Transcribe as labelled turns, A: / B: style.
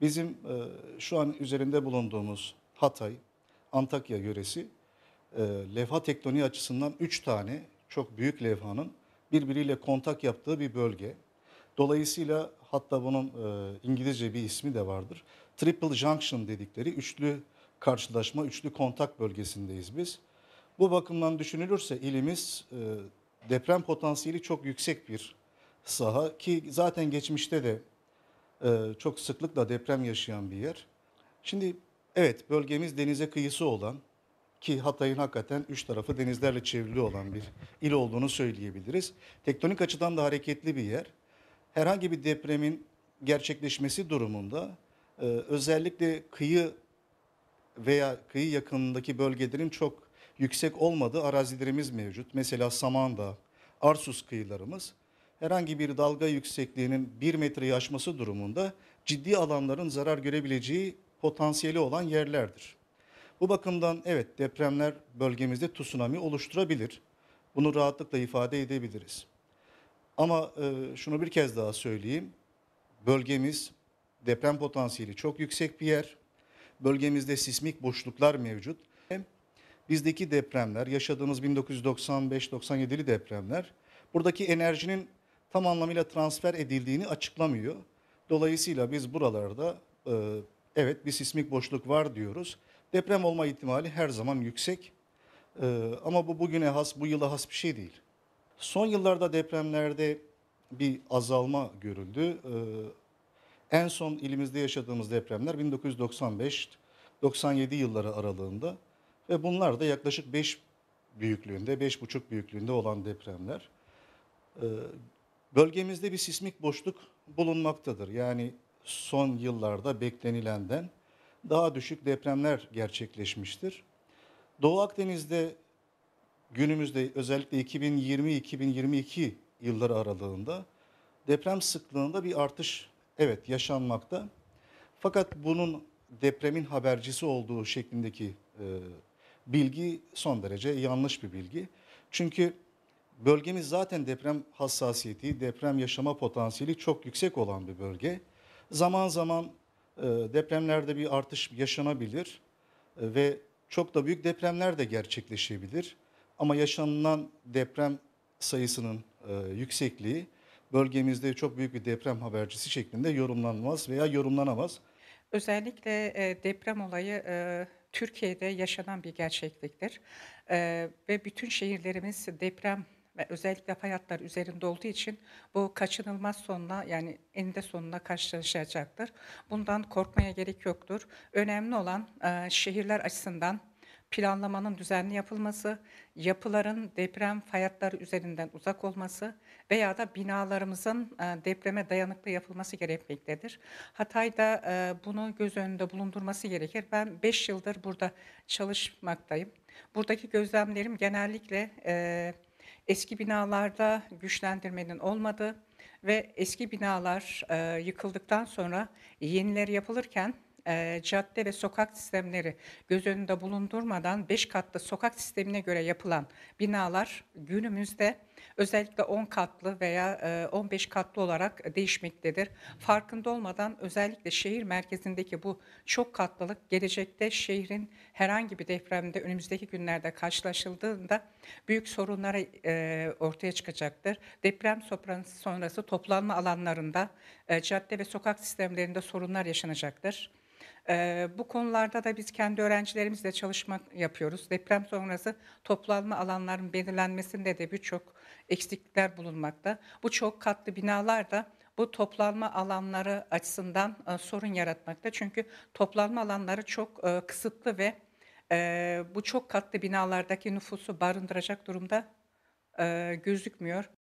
A: Bizim e, şu an üzerinde bulunduğumuz Hatay, Antakya yöresi e, levha tektoniği açısından 3 tane çok büyük levhanın birbiriyle kontak yaptığı bir bölge. Dolayısıyla hatta bunun e, İngilizce bir ismi de vardır. Triple Junction dedikleri üçlü karşılaşma, üçlü kontak bölgesindeyiz biz. Bu bakımdan düşünülürse ilimiz e, deprem potansiyeli çok yüksek bir saha ki zaten geçmişte de e, çok sıklıkla deprem yaşayan bir yer. Şimdi evet bölgemiz denize kıyısı olan ki Hatay'ın hakikaten üç tarafı denizlerle çevrili olan bir il olduğunu söyleyebiliriz. Tektonik açıdan da hareketli bir yer. Herhangi bir depremin gerçekleşmesi durumunda e, özellikle kıyı veya kıyı yakınındaki bölgelerin çok yüksek olmadığı arazilerimiz mevcut. Mesela Samanda, Arsus kıyılarımız herhangi bir dalga yüksekliğinin 1 metreyi aşması durumunda ciddi alanların zarar görebileceği potansiyeli olan yerlerdir. Bu bakımdan evet depremler bölgemizde tsunami oluşturabilir. Bunu rahatlıkla ifade edebiliriz. Ama e, şunu bir kez daha söyleyeyim. Bölgemiz deprem potansiyeli çok yüksek bir yer. Bölgemizde sismik boşluklar mevcut. bizdeki depremler, yaşadığımız 1995-97'li depremler buradaki enerjinin tam anlamıyla transfer edildiğini açıklamıyor. Dolayısıyla biz buralarda e, evet bir sismik boşluk var diyoruz. Deprem olma ihtimali her zaman yüksek. E, ama bu bugüne has, bu yıla has bir şey değil. Son yıllarda depremlerde bir azalma görüldü. E, en son ilimizde yaşadığımız depremler 1995-97 yılları aralığında ve bunlar da yaklaşık 5 büyüklüğünde, 5,5 büyüklüğünde olan depremler. E, Bölgemizde bir sismik boşluk bulunmaktadır. Yani son yıllarda beklenilenden daha düşük depremler gerçekleşmiştir. Doğu Akdeniz'de günümüzde özellikle 2020-2022 yılları aralığında deprem sıklığında bir artış evet yaşanmakta. Fakat bunun depremin habercisi olduğu şeklindeki e, bilgi son derece yanlış bir bilgi. Çünkü Bölgemiz zaten deprem hassasiyeti, deprem yaşama potansiyeli çok yüksek olan bir bölge. Zaman zaman e, depremlerde bir artış yaşanabilir e, ve çok da büyük depremler de gerçekleşebilir. Ama yaşanılan deprem sayısının e, yüksekliği bölgemizde çok büyük bir deprem habercisi şeklinde yorumlanmaz veya yorumlanamaz.
B: Özellikle deprem olayı Türkiye'de yaşanan bir gerçekliktir. ve bütün şehirlerimiz deprem ve özellikle fay üzerinde olduğu için bu kaçınılmaz sonuna yani eninde sonuna karşılaşacaktır. Bundan korkmaya gerek yoktur. Önemli olan e, şehirler açısından planlamanın düzenli yapılması, yapıların deprem fayatları üzerinden uzak olması veya da binalarımızın e, depreme dayanıklı yapılması gerekmektedir. Hatay da e, bunu göz önünde bulundurması gerekir. Ben 5 yıldır burada çalışmaktayım. Buradaki gözlemlerim genellikle e, Eski binalarda güçlendirmenin olmadığı ve eski binalar e, yıkıldıktan sonra yenileri yapılırken e, cadde ve sokak sistemleri göz önünde bulundurmadan 5 katlı sokak sistemine göre yapılan binalar günümüzde özellikle 10 katlı veya 15 e, katlı olarak değişmektedir. Farkında olmadan özellikle şehir merkezindeki bu çok katlılık gelecekte şehrin herhangi bir depremde önümüzdeki günlerde karşılaşıldığında büyük sorunlara e, ortaya çıkacaktır. Deprem sonrası toplanma alanlarında e, cadde ve sokak sistemlerinde sorunlar yaşanacaktır. E, bu konularda da biz kendi öğrencilerimizle çalışma yapıyoruz. Deprem sonrası toplanma alanların belirlenmesinde de birçok eksiklikler bulunmakta. Bu çok katlı binalarda bu toplanma alanları açısından e, sorun yaratmakta. Çünkü toplanma alanları çok e, kısıtlı ve e, bu çok katlı binalardaki nüfusu barındıracak
A: durumda e, gözükmüyor.